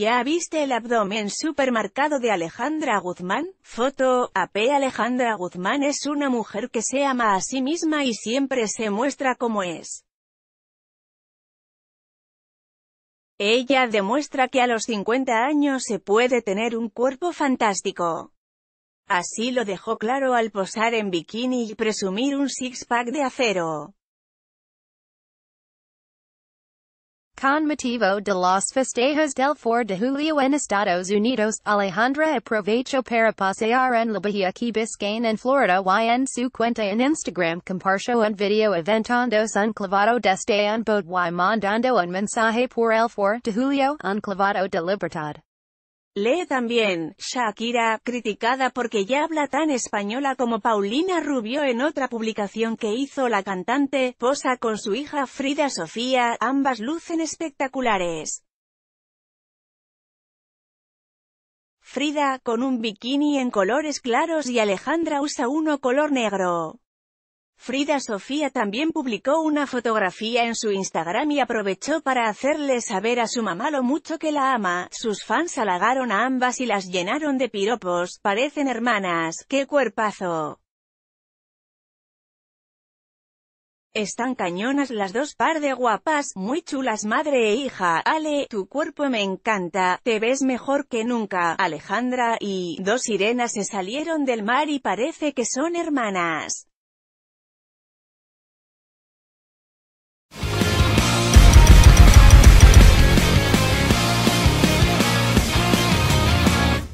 ¿Ya viste el abdomen supermercado de Alejandra Guzmán? Foto, AP Alejandra Guzmán es una mujer que se ama a sí misma y siempre se muestra como es. Ella demuestra que a los 50 años se puede tener un cuerpo fantástico. Así lo dejó claro al posar en bikini y presumir un six-pack de acero. Con motivo de los festejos del 4 de julio en Estados Unidos, Alejandra aprovecho para pasear en la Bahía Key Biscayne en Florida y en su cuenta en Instagram compartió un video aventando un clavado desde un boat y mandando un mensaje por el 4 de julio, un clavado de libertad. Lee también, Shakira, criticada porque ya habla tan española como Paulina Rubio en otra publicación que hizo la cantante, posa con su hija Frida Sofía, ambas lucen espectaculares. Frida, con un bikini en colores claros y Alejandra usa uno color negro. Frida Sofía también publicó una fotografía en su Instagram y aprovechó para hacerle saber a su mamá lo mucho que la ama. Sus fans halagaron a ambas y las llenaron de piropos, parecen hermanas, qué cuerpazo. Están cañonas las dos par de guapas, muy chulas madre e hija, Ale, tu cuerpo me encanta, te ves mejor que nunca, Alejandra, y, dos sirenas se salieron del mar y parece que son hermanas.